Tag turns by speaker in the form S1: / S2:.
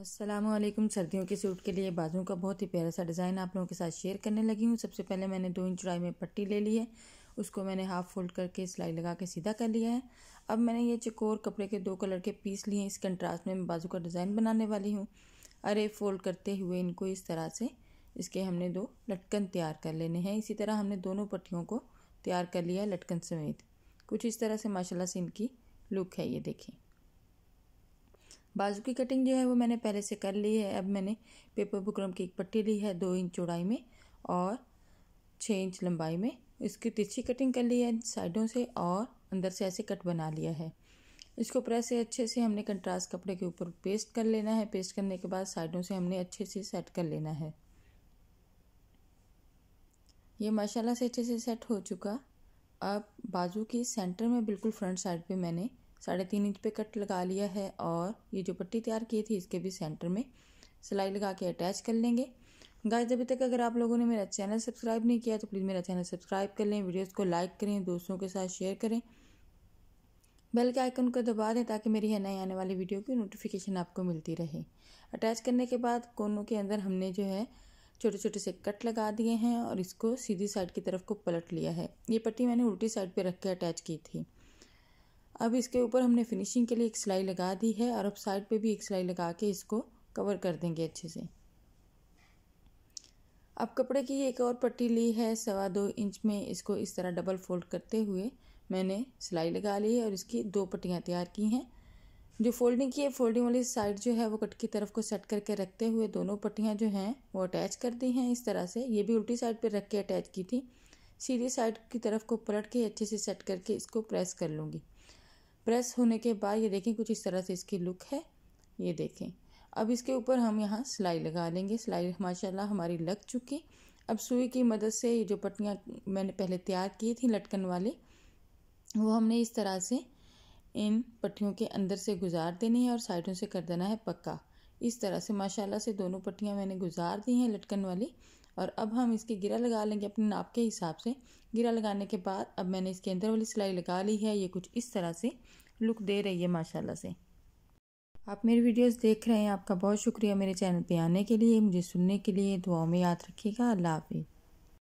S1: असलम सर्दियों के सूट के लिए बाजू का बहुत ही प्यारा सा डिज़ाइन आप लोगों के साथ शेयर करने लगी हूँ सबसे पहले मैंने दो इंच चौड़ाई में पट्टी ले ली है उसको मैंने हाफ फोल्ड करके सिलाई लगा के सीधा कर लिया है अब मैंने ये चकोर कपड़े के दो कलर के पीस लिए हैं इस कंट्रास्ट में मैं बाजू का डिज़ाइन बनाने वाली हूँ अरे फोल्ड करते हुए इनको इस तरह से इसके हमने दो लटकन तैयार कर लेने हैं इसी तरह हमने दोनों पट्टियों को तैयार कर लिया है लटकन समेत कुछ इस तरह से माशाल्लाह से इनकी लुक है ये देखें बाजू की कटिंग जो है वो मैंने पहले से कर ली है अब मैंने पेपर बुकरम की एक पट्टी ली है दो इंच चौड़ाई में और छः इंच लंबाई में इसकी तिरछी कटिंग कर ली है साइडों से और अंदर से ऐसे कट बना लिया है इसको प्रेस से अच्छे से हमने कंट्रास्ट कपड़े के ऊपर पेस्ट कर लेना है पेस्ट करने के बाद साइडों से हमने अच्छे से सेट कर लेना है ये माशाल्लाह से अच्छे से सेट हो चुका अब बाजू की सेंटर में बिल्कुल फ्रंट साइड पे मैंने साढ़े तीन इंच पे कट लगा लिया है और ये जो पट्टी तैयार की थी इसके भी सेंटर में सिलाई लगा के अटैच कर लेंगे गाइस अभी तक अगर आप लोगों ने मेरा चैनल सब्सक्राइब नहीं किया तो प्लीज़ मेरा चैनल सब्सक्राइब कर लें वीडियोस को लाइक करें दोस्तों के साथ शेयर करें बेल के आइकन को दबा दें ताकि मेरी है नई आने वाली वीडियो की नोटिफिकेशन आपको मिलती रहे अटैच करने के बाद कोनों के अंदर हमने जो है छोटे छोटे से कट लगा दिए हैं और इसको सीधी साइड की तरफ को पलट लिया है ये पट्टी मैंने उल्टी साइड पे रख के अटैच की थी अब इसके ऊपर हमने फिनिशिंग के लिए एक सिलाई लगा दी है और अब साइड पे भी एक सिलाई लगा के इसको कवर कर देंगे अच्छे से अब कपड़े की एक और पट्टी ली है सवा दो इंच में इसको इस तरह डबल फोल्ड करते हुए मैंने सिलाई लगा ली है और इसकी दो पट्टियाँ तैयार की हैं जो फोल्डिंग की है फोल्डिंग वाली साइड जो है वो कट की तरफ को सेट करके रखते हुए दोनों पट्टियाँ जो हैं वो अटैच कर दी हैं इस तरह से ये भी उल्टी साइड पर रख के अटैच की थी सीधी साइड की तरफ को पलट के अच्छे से सेट करके इसको प्रेस कर लूँगी प्रेस होने के बाद ये देखें कुछ इस तरह से इसकी लुक है ये देखें अब इसके ऊपर हम यहाँ सिलाई लगा लेंगे सिलाई माशाल्लाह हमारी लग चुकी अब सुई की मदद से ये जो पट्टियाँ मैंने पहले तैयार की थी लटकन वाले वो हमने इस तरह से इन पट्टियों के अंदर से गुजार देनी है और साइडों से कर देना है पक्का इस तरह से माशाल्लाह से दोनों पट्टियाँ मैंने गुजार दी हैं लटकन वाली और अब हम इसके गिरा लगा लेंगे अपने नाप के हिसाब से गिरा लगाने के बाद अब मैंने इसके अंदर वाली सिलाई लगा ली है ये कुछ इस तरह से लुक दे रही है माशाल्लाह से आप मेरी वीडियोस देख रहे हैं आपका बहुत शुक्रिया मेरे चैनल पे आने के लिए मुझे सुनने के लिए दुआओं में याद रखिएगा अल्लाह हाफिज़